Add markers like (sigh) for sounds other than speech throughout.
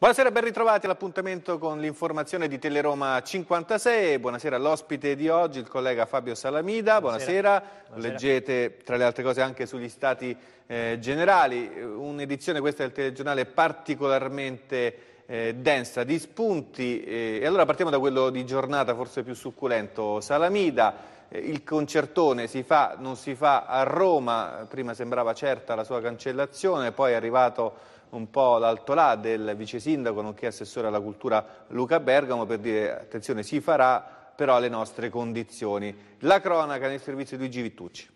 Buonasera, ben ritrovati all'appuntamento con l'informazione di Teleroma 56. Buonasera all'ospite di oggi, il collega Fabio Salamida. Buonasera. Buonasera. Leggete tra le altre cose anche sugli stati eh, generali. Un'edizione questa del telegiornale particolarmente eh, densa di spunti. Eh, e allora partiamo da quello di giornata forse più succulento. Salamida eh, il concertone si fa, non si fa a Roma, prima sembrava certa la sua cancellazione, poi è arrivato un po' l'altolà del vice sindaco nonché assessore alla cultura Luca Bergamo per dire attenzione si farà però alle nostre condizioni. La cronaca nel servizio di Luigi Vittucci.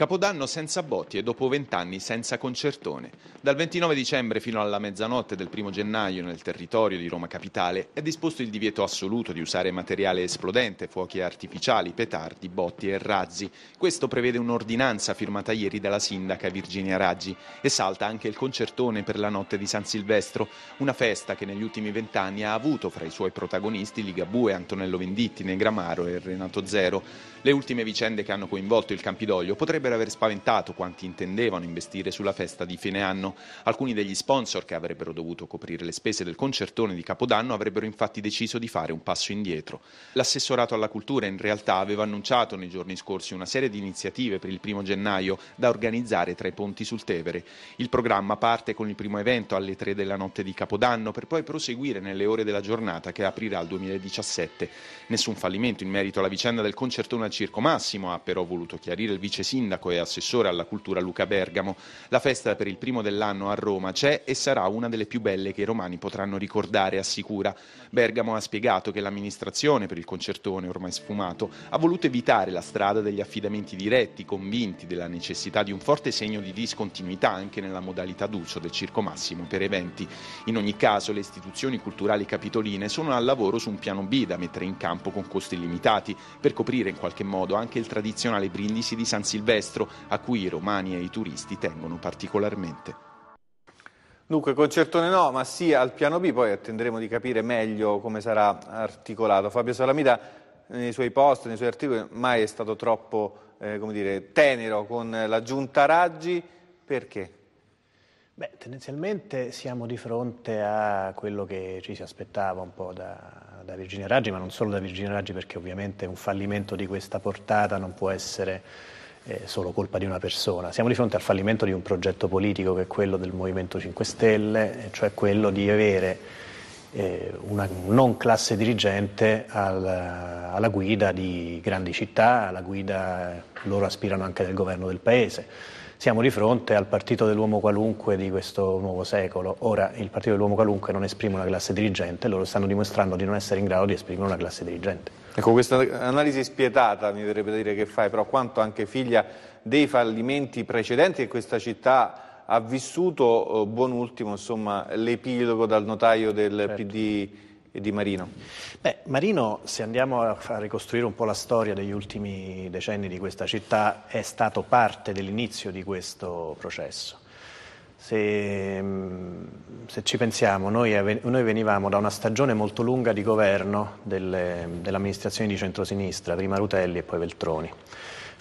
Capodanno senza botti e dopo vent'anni senza concertone. Dal 29 dicembre fino alla mezzanotte del 1 gennaio nel territorio di Roma Capitale è disposto il divieto assoluto di usare materiale esplodente, fuochi artificiali, petardi, botti e razzi. Questo prevede un'ordinanza firmata ieri dalla sindaca Virginia Raggi e salta anche il concertone per la notte di San Silvestro, una festa che negli ultimi vent'anni ha avuto fra i suoi protagonisti Ligabue, Antonello Venditti, Negramaro e Renato Zero. Le ultime vicende che hanno coinvolto il Campidoglio potrebbero per aver spaventato quanti intendevano investire sulla festa di fine anno. Alcuni degli sponsor che avrebbero dovuto coprire le spese del concertone di Capodanno avrebbero infatti deciso di fare un passo indietro. L'assessorato alla cultura in realtà aveva annunciato nei giorni scorsi una serie di iniziative per il primo gennaio da organizzare tra i ponti sul Tevere. Il programma parte con il primo evento alle 3 della notte di Capodanno per poi proseguire nelle ore della giornata che aprirà il 2017. Nessun fallimento in merito alla vicenda del concertone al Circo Massimo ha però voluto chiarire il vice sindaco sindaco e assessore alla cultura Luca Bergamo. La festa per il primo dell'anno a Roma c'è e sarà una delle più belle che i romani potranno ricordare, assicura. Bergamo ha spiegato che l'amministrazione per il concertone, ormai sfumato, ha voluto evitare la strada degli affidamenti diretti, convinti della necessità di un forte segno di discontinuità anche nella modalità d'uso del Circo Massimo per eventi. In ogni caso le istituzioni culturali capitoline sono al lavoro su un piano B da mettere in campo con costi limitati per coprire in qualche modo anche il tradizionale brindisi di San Silvestro destro, a cui i romani e i turisti tengono particolarmente. Dunque, concertone no, ma sì al piano B, poi attenderemo di capire meglio come sarà articolato. Fabio Salamita nei suoi post, nei suoi articoli, mai è stato troppo eh, dire, tenero con la giunta Raggi, perché? Beh, tendenzialmente siamo di fronte a quello che ci si aspettava un po' da, da Virginia Raggi, ma non solo da Virginia Raggi, perché ovviamente un fallimento di questa portata non può essere eh, solo colpa di una persona. Siamo di fronte al fallimento di un progetto politico che è quello del Movimento 5 Stelle, cioè quello di avere eh, una non classe dirigente al, alla guida di grandi città, alla guida, loro aspirano anche del governo del paese siamo di fronte al partito dell'uomo qualunque di questo nuovo secolo. Ora il partito dell'uomo qualunque non esprime una classe dirigente, loro stanno dimostrando di non essere in grado di esprimere una classe dirigente. Ecco, questa analisi spietata mi verrebbe dire che fai, però quanto anche figlia dei fallimenti precedenti che questa città ha vissuto, eh, buon ultimo, insomma, l'epilogo dal notaio del certo. PD e di Marino? Beh, Marino, se andiamo a ricostruire un po' la storia degli ultimi decenni di questa città, è stato parte dell'inizio di questo processo. Se, mm, se ci pensiamo, noi, noi, venivamo da una stagione molto lunga di governo delle, dell'amministrazione di centrosinistra, prima Rutelli e poi Veltroni.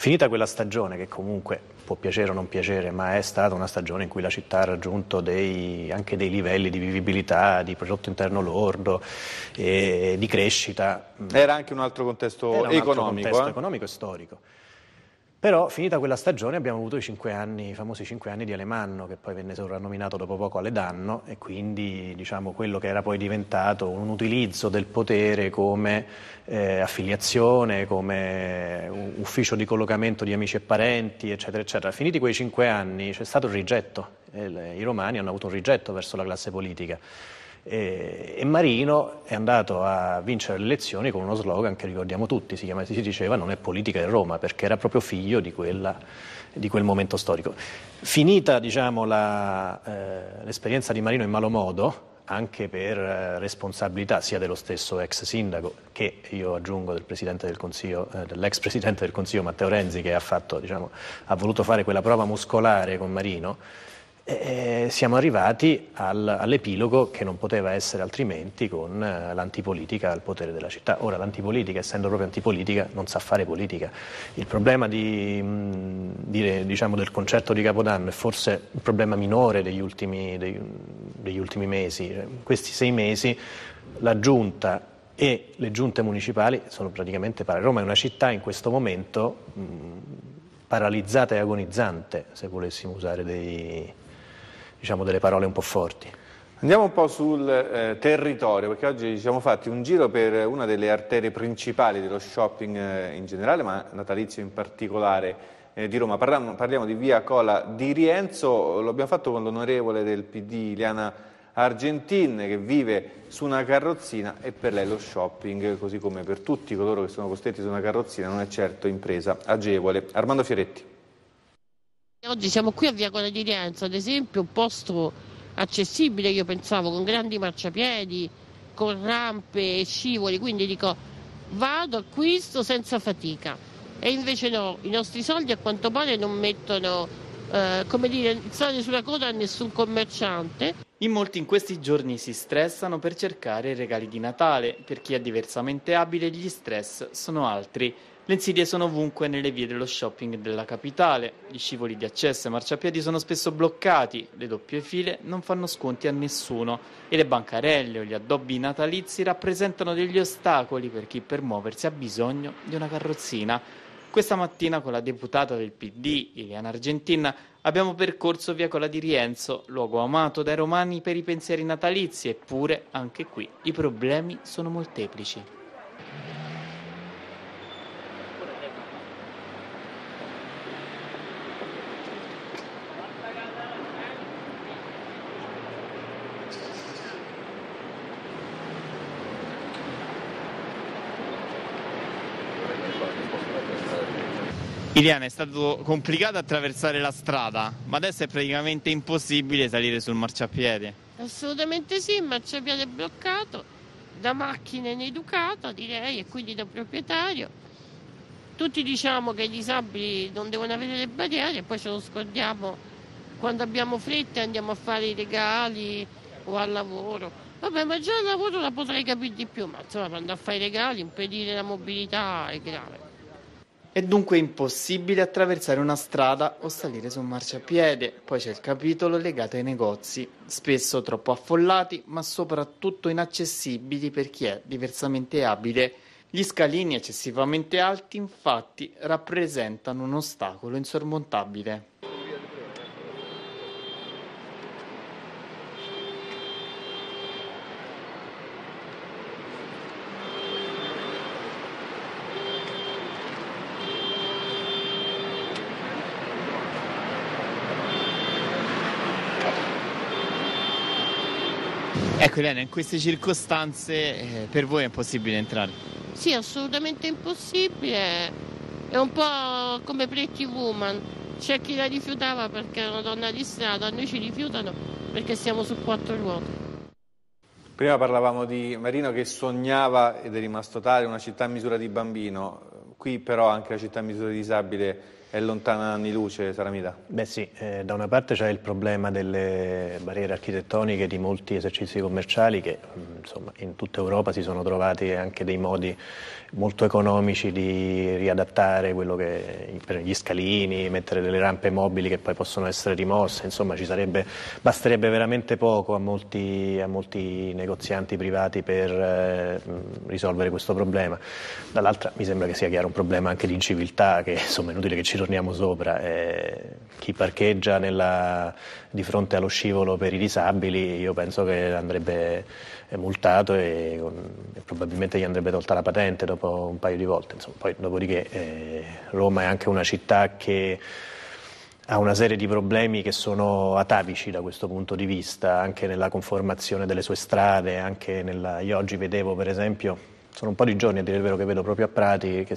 Finita quella stagione che comunque può piacere o non piacere, ma è stata una stagione in cui la città ha raggiunto dei, anche dei livelli di vivibilità, di prodotto interno lordo, e, di crescita. Era anche un altro contesto Era un economico. Altro contesto eh? economico e storico. Però finita quella stagione abbiamo avuto i, cinque anni, i famosi cinque anni di Alemanno, che poi venne soprannominato dopo poco danno e quindi diciamo, quello che era poi diventato un utilizzo del potere come eh, affiliazione, come eh, ufficio di collocamento di amici e parenti, eccetera, eccetera. Finiti quei cinque anni c'è stato il rigetto, i romani hanno avuto un rigetto verso la classe politica. Eh, e, Marino è andato a vincere le elezioni con uno slogan che ricordiamo tutti, si, chiama, si diceva non è politica è Roma, perché era proprio figlio di, quella, di quel momento storico. Finita diciamo, la, eh, l'esperienza di Marino in malo modo, anche per eh, responsabilità sia dello stesso ex sindaco che io aggiungo del presidente del eh, dell'ex (laughs) presidente del Consiglio Matteo Renzi che ha, fatto, diciamo, ha voluto fare quella prova muscolare con Marino, e eh, eh, siamo arrivati al, all'epilogo che non poteva essere altrimenti con eh, l'antipolitica al potere della città. Ora l'antipolitica, essendo proprio antipolitica, non sa fare politica. Il problema di, mm, di, diciamo, del concerto di Capodanno è forse il problema minore degli ultimi, dei, degli ultimi mesi. In questi sei mesi la giunta e le giunte municipali sono praticamente pari. Roma è una città in questo momento mh, mm, paralizzata e agonizzante, se volessimo usare dei diciamo, delle parole un po' forti. Andiamo un po' sul eh, territorio, perché oggi ci siamo fatti un giro per una delle arterie principali dello shopping eh, in generale, ma natalizio in particolare eh, di Roma. Parliamo, parliamo, di via Cola di Rienzo, lo abbiamo fatto con l'onorevole del PD Iliana Argentin che vive su una carrozzina e per lei lo shopping, così come per tutti coloro che sono costretti su una carrozzina, non è certo impresa agevole. Armando Fioretti. Oggi siamo qui a Via Conadirienza, ad esempio, un posto accessibile, io pensavo, con grandi marciapiedi, con rampe e scivoli, quindi dico vado, acquisto senza fatica. E invece no, i nostri soldi a quanto pare non mettono, eh, come dire, soldi sulla coda a nessun commerciante. In molti in questi giorni si stressano per cercare regali di Natale, per chi è diversamente abile gli stress sono altri. Le insidie sono ovunque nelle vie dello shopping della capitale. Gli scivoli di accesso ai marciapiedi sono spesso bloccati, le doppie file non fanno sconti a nessuno e le bancarelle o gli addobbi natalizi rappresentano degli ostacoli per chi per muoversi ha bisogno di una carrozzina. Questa mattina con la deputata del PD, Ileana Argentina, abbiamo percorso via Cola di Rienzo, luogo amato dai romani per i pensieri natalizi, eppure anche qui i problemi sono molteplici. Iliana è stato complicato attraversare la strada, ma adesso è praticamente impossibile salire sul marciapiede. Assolutamente sì, il marciapiede è bloccato da macchine ineducata, direi, e quindi da proprietario. Tutti diciamo che i disabili non devono avere le barriere e poi ce lo scordiamo quando abbiamo fretta e andiamo a fare i regali o al lavoro. Vabbè, ma già al lavoro la potrei capire di più, ma insomma, quando a fare i regali impedire la mobilità è grave. È dunque impossibile attraversare una strada o salire su un marciapiede. Poi c'è il capitolo legato ai negozi, spesso troppo affollati, ma soprattutto inaccessibili per chi è diversamente abile. Gli scalini eccessivamente alti, infatti, rappresentano un ostacolo insormontabile. Ecco Elena, in queste circostanze eh, per voi è impossibile entrare? Sì, assolutamente impossibile. È un po' come Pretty Woman. C'è chi la rifiutava perché era una donna di strada, a noi ci rifiutano perché siamo su quattro ruote. Prima parlavamo di Marino che sognava, ed è rimasto tale, una città a misura di bambino. Qui però anche la città a misura di disabile è lontana anni luce Saramida? Beh sì, eh, da una parte c'è il problema delle barriere architettoniche di molti esercizi commerciali che mm, insomma, in tutta Europa si sono trovati anche dei modi molto economici di riadattare quello che, gli scalini, mettere delle rampe mobili che poi possono essere rimosse, insomma sarebbe, basterebbe veramente poco a molti, a molti negozianti privati per eh, risolvere questo problema. Dall'altra mi sembra che sia chiaro un problema anche di inciviltà, che insomma è inutile che ci torniamo sopra. Eh, chi parcheggia nella, di fronte allo scivolo per i disabili io penso che andrebbe eh, multato e, con, e probabilmente gli andrebbe tolta la patente dopo un paio di volte. Insomma, poi, dopodiché eh, Roma è anche una città che ha una serie di problemi che sono atavici da questo punto di vista, anche nella conformazione delle sue strade, anche nella... io oggi vedevo per esempio sono un po' di giorni a dire il vero che vedo proprio a Prati che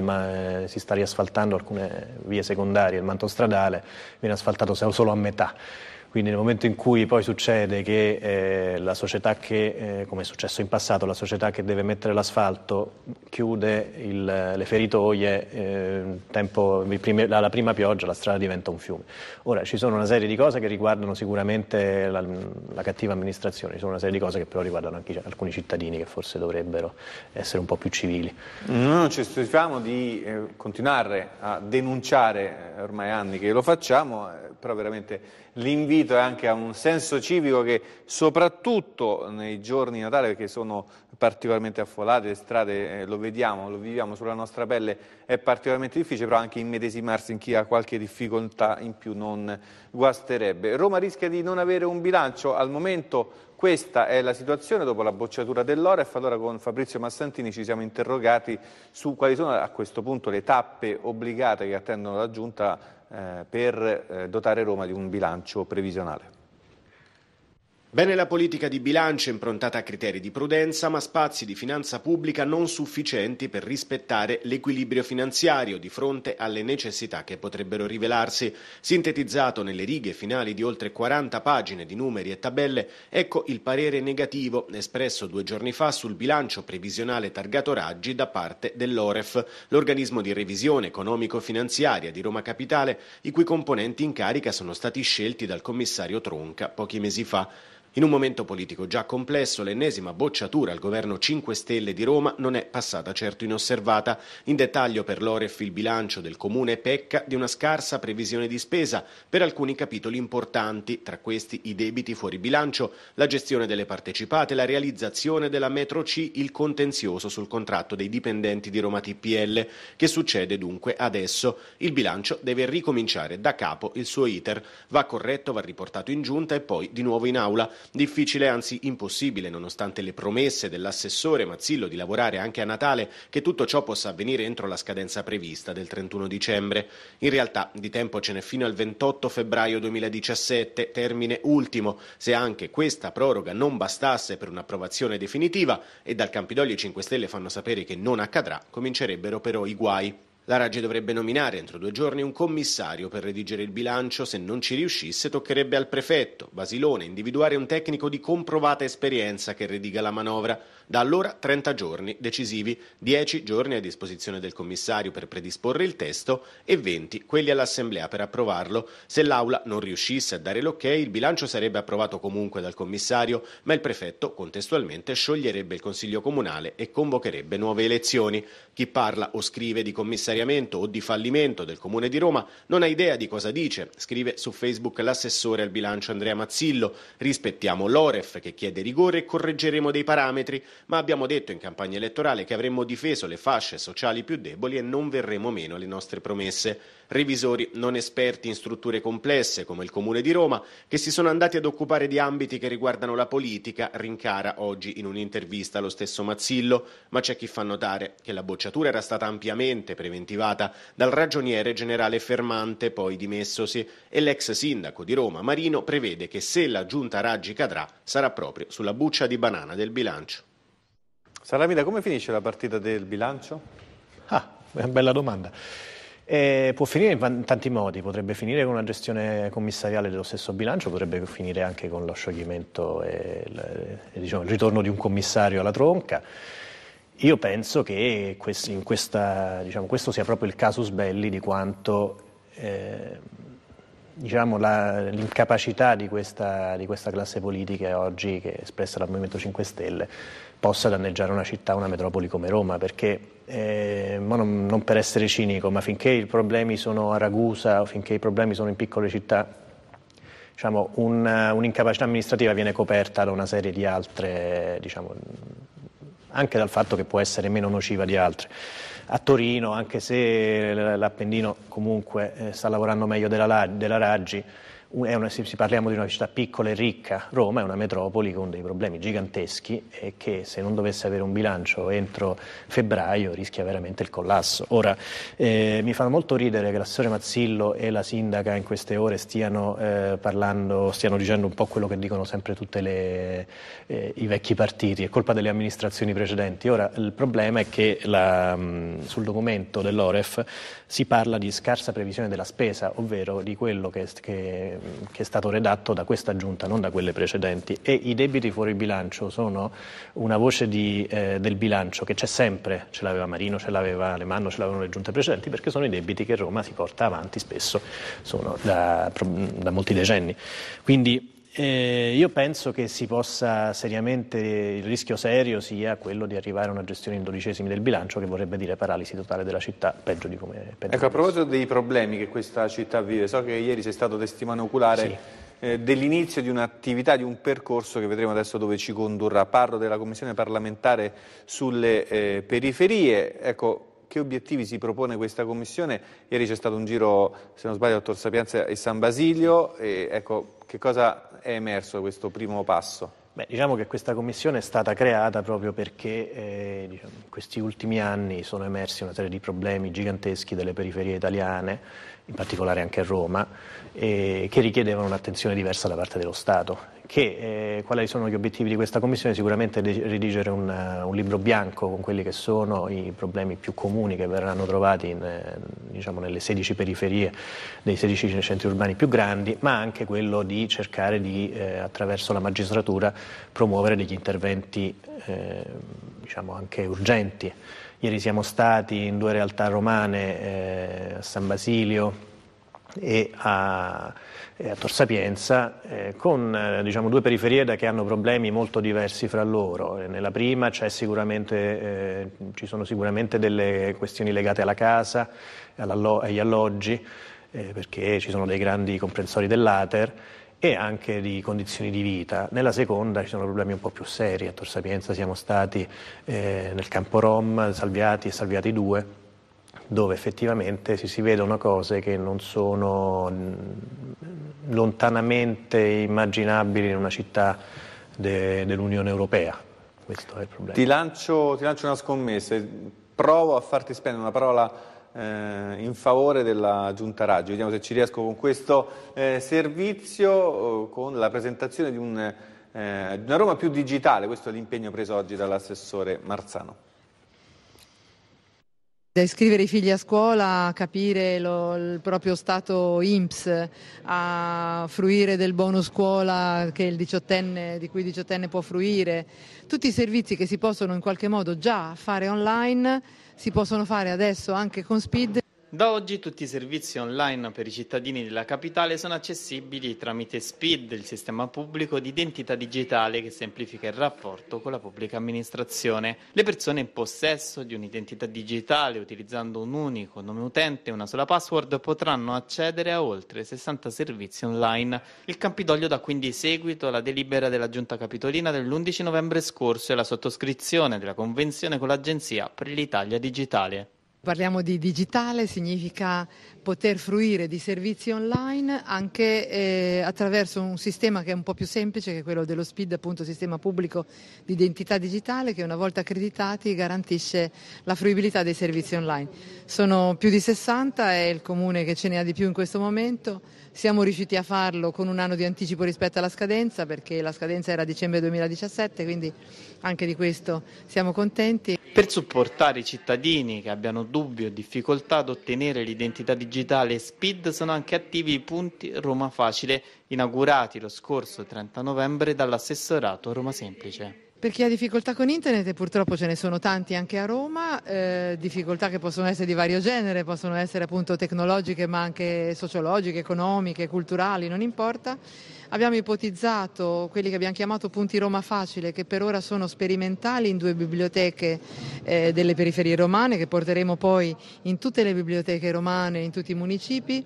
ma- eh, si sta riasfaltando alcune vie secondarie, il manto stradale viene asfaltato solo a metà. Quindi nel momento in cui poi succede che eh, la società che, eh, come è successo in passato, la società che deve mettere l'asfalto chiude il, le feritoie, eh, tempo, prime, alla prima pioggia la strada diventa un fiume. Ora ci sono una serie di cose che riguardano sicuramente la, la cattiva amministrazione, ci sono una serie di cose che però riguardano anche alcuni cittadini che forse dovrebbero essere un po' più civili. Noi Non ci stufiamo di eh, continuare a denunciare eh, ormai anni che lo facciamo, eh, però veramente l'invito invito anche a un senso civico che soprattutto nei giorni di Natale, perché sono particolarmente affollate, le strade eh, lo vediamo, lo viviamo sulla nostra pelle, è particolarmente difficile, però anche immedesimarsi in chi ha qualche difficoltà in più non guasterebbe. Roma rischia di non avere un bilancio al momento questa è la situazione dopo la bocciatura dell'OREF, allora con Fabrizio Massantini ci siamo interrogati su quali sono a questo punto le tappe obbligate che attendono la Giunta eh, per eh, dotare Roma di un bilancio previsionale. Bene la politica di bilancio improntata a criteri di prudenza, ma spazi di finanza pubblica non sufficienti per rispettare l'equilibrio finanziario di fronte alle necessità che potrebbero rivelarsi. Sintetizzato nelle righe finali di oltre 40 pagine di numeri e tabelle, ecco il parere negativo espresso due giorni fa sul bilancio previsionale targato raggi da parte dell'OREF, l'organismo di revisione economico-finanziaria di Roma Capitale, i cui componenti in carica sono stati scelti dal commissario Tronca pochi mesi fa. In un momento politico già complesso, l'ennesima bocciatura al governo 5 Stelle di Roma non è passata certo inosservata. In dettaglio per l'Oref il bilancio del comune pecca di una scarsa previsione di spesa per alcuni capitoli importanti, tra questi i debiti fuori bilancio, la gestione delle partecipate, la realizzazione della metro C, il contenzioso sul contratto dei dipendenti di Roma TPL. Che succede dunque adesso? Il bilancio deve ricominciare da capo il suo iter. Va corretto, va riportato in giunta e poi di nuovo in aula. Difficile, anzi impossibile, nonostante le promesse dell'assessore Mazzillo di lavorare anche a Natale, che tutto ciò possa avvenire entro la scadenza prevista del 31 dicembre. In realtà di tempo ce n'è fino al 28 febbraio 2017, termine ultimo, se anche questa proroga non bastasse per un'approvazione definitiva e dal Campidoglio i 5 Stelle fanno sapere che non accadrà, comincerebbero però i guai. La Raggi dovrebbe nominare entro due giorni un commissario per redigere il bilancio, se non ci riuscisse toccherebbe al prefetto, Basilone, individuare un tecnico di comprovata esperienza che rediga la manovra. Da allora 30 giorni decisivi, 10 giorni a disposizione del commissario per predisporre il testo e 20 quelli all'Assemblea per approvarlo. Se l'Aula non riuscisse a dare l'ok il bilancio sarebbe approvato comunque dal commissario, ma il prefetto contestualmente scioglierebbe il Consiglio Comunale e convocherebbe nuove elezioni. Chi parla o scrive di commissario commissariamento o di fallimento del Comune di Roma non ha idea di cosa dice, scrive su Facebook l'assessore al bilancio Andrea Mazzillo. Rispettiamo l'Oref che chiede rigore e correggeremo dei parametri, ma abbiamo detto in campagna elettorale che avremmo difeso le fasce sociali più deboli e non verremo meno alle nostre promesse revisori non esperti in strutture complesse come il Comune di Roma, che si sono andati ad occupare di ambiti che riguardano la politica, rincara oggi in un'intervista lo stesso Mazzillo, ma c'è chi fa notare che la bocciatura era stata ampiamente preventivata dal ragioniere generale Fermante, poi dimessosi, e l'ex sindaco di Roma Marino prevede che se la giunta Raggi cadrà sarà proprio sulla buccia di banana del bilancio. Salamina, come finisce la partita del bilancio? Ah, è una bella domanda. E può finire in tanti modi, potrebbe finire con una gestione commissariale dello stesso bilancio, potrebbe finire anche con lo scioglimento e, il, e diciamo, il ritorno di un commissario alla tronca. Io penso che questa, diciamo, questo sia proprio il casus belli di quanto... Eh, diciamo, la, l'incapacità di questa, di questa, classe politica oggi, che è espressa dal Movimento 5 Stelle, possa danneggiare una città, una metropoli come Roma, perché eh, non, non per essere cinico, ma finché i problemi sono a Ragusa o finché i problemi sono in piccole città, diciamo, un, un'incapacità amministrativa viene coperta da una serie di altre, diciamo, anche dal fatto che può essere meno nociva di altre a Torino, anche se l'Appendino comunque eh, sta lavorando meglio della, della Raggi una, se parliamo di una città piccola e ricca, Roma è una metropoli con dei problemi giganteschi e che se non dovesse avere un bilancio entro febbraio rischia veramente il collasso. Ora, eh, mi fa molto ridere che l'assessore Mazzillo e la sindaca in queste ore stiano eh, parlando, stiano dicendo un po' quello che dicono sempre tutti eh, i vecchi partiti, è colpa delle amministrazioni precedenti. Ora, il problema è che la, mm, sul documento dell'OREF si parla di scarsa previsione della spesa, ovvero di quello che, che, che è stato redatto da questa giunta, non da quelle precedenti. E i debiti fuori bilancio sono una voce di, eh, del bilancio che c'è sempre, ce l'aveva Marino, ce l'aveva Alemanno, ce l'avevano le giunte precedenti, perché sono i debiti che Roma si porta avanti spesso, sono da, da molti decenni. Quindi eh, io penso che si possa seriamente, il rischio serio sia quello di arrivare a una gestione in dodicesimi del bilancio che vorrebbe dire paralisi totale della città, peggio di come... pensavo. ecco, a proposito dei problemi che questa città vive, so che ieri sei stato testimone oculare sì. eh, dell'inizio di un'attività, di un percorso che vedremo adesso dove ci condurrà. Parlo della Commissione parlamentare sulle eh, periferie, ecco, che obiettivi si propone questa Commissione? Ieri c'è stato un giro, se non sbaglio, a Tor Sapienza e San Basilio, e, ecco, che cosa è emerso da questo primo passo? Beh, diciamo che questa commissione è stata creata proprio perché eh, diciamo, in questi ultimi anni sono emersi una serie di problemi giganteschi delle periferie italiane, in particolare anche a Roma, eh, che richiedevano un'attenzione diversa da parte dello Stato che, eh, quali sono gli obiettivi di questa commissione? Sicuramente redigere un, eh, un, libro bianco con quelli che sono i problemi più comuni che verranno trovati in, eh, diciamo nelle 16 periferie dei 16 centri urbani più grandi, ma anche quello di cercare di, eh, attraverso la magistratura, promuovere degli interventi eh, diciamo anche urgenti. Ieri siamo stati in due realtà romane, a San Basilio, e a, e a Tor Sapienza, eh, con eh, diciamo, due periferie che hanno problemi molto diversi fra loro. Eh, nella prima eh, ci sono sicuramente delle questioni legate alla casa, agli alloggi, eh, perché ci sono dei grandi comprensori dell'ater e anche di condizioni di vita. Nella seconda ci sono problemi un po' più seri, a Tor Sapienza siamo stati eh, nel campo Rom, salviati e salviati due, dove effettivamente si, si vedono cose che non sono mm, lontanamente immaginabili in una città de, dell'Unione Europea. Questo è il problema. Ti lancio, ti lancio, una scommessa, provo a farti spendere una parola eh, in favore della Giunta Raggi, vediamo se ci riesco con questo eh, servizio, eh, con la presentazione di un, eh, una Roma più digitale, questo è l'impegno preso oggi dall'assessore Marzano. Da iscrivere i figli a scuola, a capire lo, il proprio stato IMSS, a fruire del bonus scuola di cui il diciottenne può fruire, tutti i servizi che si possono in qualche modo già fare online si possono fare adesso anche con Speed. Da oggi tutti i servizi online per i cittadini della capitale sono accessibili tramite SPID, il sistema pubblico di identità digitale che semplifica il rapporto con la pubblica amministrazione. Le persone in possesso di un'identità digitale utilizzando un unico nome utente e una sola password potranno accedere a oltre 60 servizi online. Il Campidoglio dà quindi seguito alla delibera della Giunta Capitolina dell'11 novembre scorso e alla sottoscrizione della convenzione con l'Agenzia per l'Italia Digitale. Parliamo di digitale, significa poter fruire di servizi online anche eh, attraverso un sistema che è un po' più semplice che è quello dello SPID, appunto sistema pubblico di identità digitale che una volta accreditati garantisce la fruibilità dei servizi online. Sono più di 60, è il comune che ce ne ha di più in questo momento siamo riusciti a farlo con un anno di anticipo rispetto alla scadenza perché la scadenza era dicembre 2017, quindi anche di questo siamo contenti. Per supportare i cittadini che abbiano dubbi o difficoltà ad ottenere l'identità digitale SPID sono anche attivi i punti Roma Facile inaugurati lo scorso 30 novembre dall'assessorato Roma Semplice. Per chi ha difficoltà con internet, e purtroppo ce ne sono tanti anche a Roma, eh, difficoltà che possono essere di vario genere, possono essere appunto tecnologiche ma anche sociologiche, economiche, culturali, non importa. Abbiamo ipotizzato quelli che abbiamo chiamato punti Roma facile, che per ora sono sperimentali in due biblioteche eh, delle periferie romane, che porteremo poi in tutte le biblioteche romane, in tutti i municipi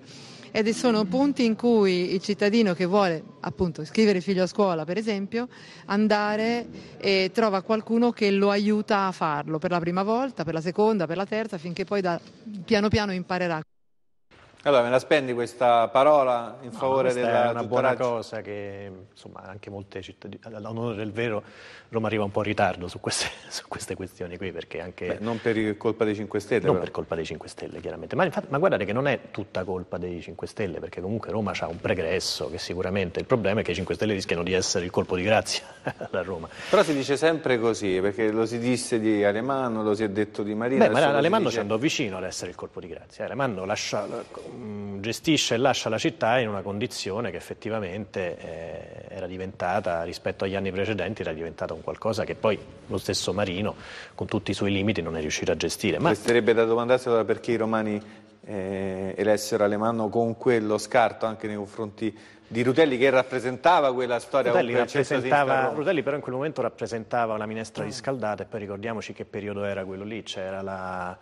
ed sono punti in cui il cittadino che vuole appunto iscrivere figlio a scuola per esempio, andare e trova qualcuno che lo aiuta a farlo per la prima volta, per la seconda, per la terza, finché poi da, piano piano imparerà. Allora, me la spendi questa parola in favore no, della è una buona cosa che, insomma, anche molte cittadine, all'onore del vero, Roma arriva un po' in ritardo su queste, (laughs) su queste questioni qui, perché anche... Beh, non per colpa dei 5 Stelle, Non però. per colpa dei 5 Stelle, chiaramente. Ma, infatti, ma, guardate che non è tutta colpa dei 5 Stelle, perché comunque Roma ha un pregresso che sicuramente... Il problema è che i 5 Stelle rischiano di essere il colpo di grazia (laughs) alla Roma. Però si dice sempre così, perché lo si disse di Alemanno, lo si è detto di Marina... Beh, ma Alemanno dice... ci andò vicino ad essere il colpo di grazia. Alemanno lasciò Mm, gestisce e lascia la città in una condizione che effettivamente eh, era diventata, rispetto agli anni precedenti, era diventata un qualcosa che poi lo stesso Marino, con tutti i suoi limiti, non è riuscito a gestire. Ma... Resterebbe da domandarselo perché i romani eh, e l'essere Alemanno con quello scarto anche nei confronti di Rutelli che rappresentava quella storia Rutelli, rappresentava, Rutelli però in quel momento rappresentava una minestra mm. riscaldata e poi ricordiamoci che periodo era quello lì c'era,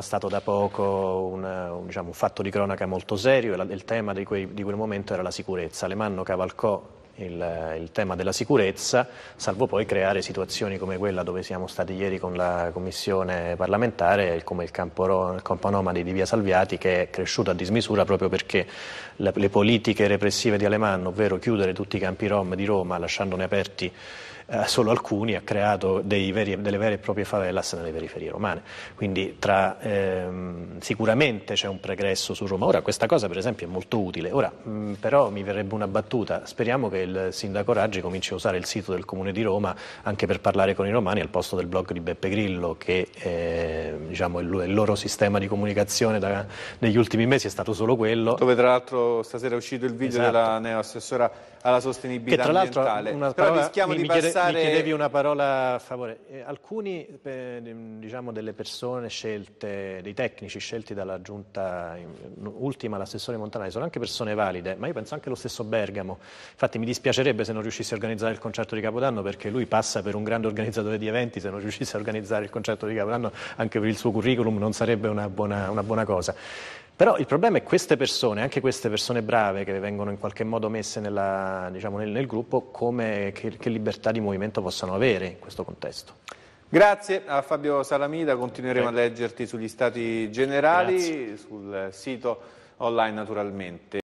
stato da poco un, un, diciamo, un, fatto di cronaca molto serio e la, il tema di, quei, di quel momento era la sicurezza Alemanno cavalcò il, il, tema della sicurezza, salvo poi creare situazioni come quella dove siamo stati ieri con la commissione parlamentare, come il, campo, il camponomani di Via Salviati, che è cresciuto a dismisura proprio perché le, le politiche repressive di Alemanno, ovvero chiudere tutti i campi rom di Roma lasciandone aperti eh, solo alcuni, ha creato veri, delle vere e proprie favelas nelle periferie romane. Quindi tra, ehm, sicuramente c'è un pregresso su Roma. Ora questa cosa per esempio è molto utile, Ora, mh, mm, però mi verrebbe una battuta, speriamo che il sindaco Raggi cominci a usare il sito del Comune di Roma anche per parlare con i romani al posto del blog di Beppe Grillo che ehm, diciamo, è, diciamo, il, il, loro sistema di comunicazione da, negli ultimi mesi è stato solo quello. Dove tra l'altro stasera è uscito il video esatto. della neoassessora alla sostenibilità che, tra ambientale. Una parola, Però rischiamo mi, di chiede, passare... Mi chiedevi una parola a favore. Eh, alcuni eh, diciamo, delle persone scelte, dei tecnici scelti dalla giunta ultima, l'assessore Montanari, sono anche persone valide, ma io penso anche lo stesso Bergamo. Infatti mi dispiacerebbe se non riuscissi a organizzare il concerto di Capodanno perché lui passa per un grande organizzatore di eventi, se non riuscisse a organizzare il concerto di Capodanno anche per il suo curriculum non sarebbe una buona, una buona cosa. Però il problema è che queste persone, anche queste persone brave che vengono in qualche modo messe nella, diciamo, nel, nel, gruppo, come, che, che libertà di movimento possano avere in questo contesto. Grazie a Fabio Salamida, continueremo Prego. a leggerti sugli stati generali, Grazie. sul sito online naturalmente.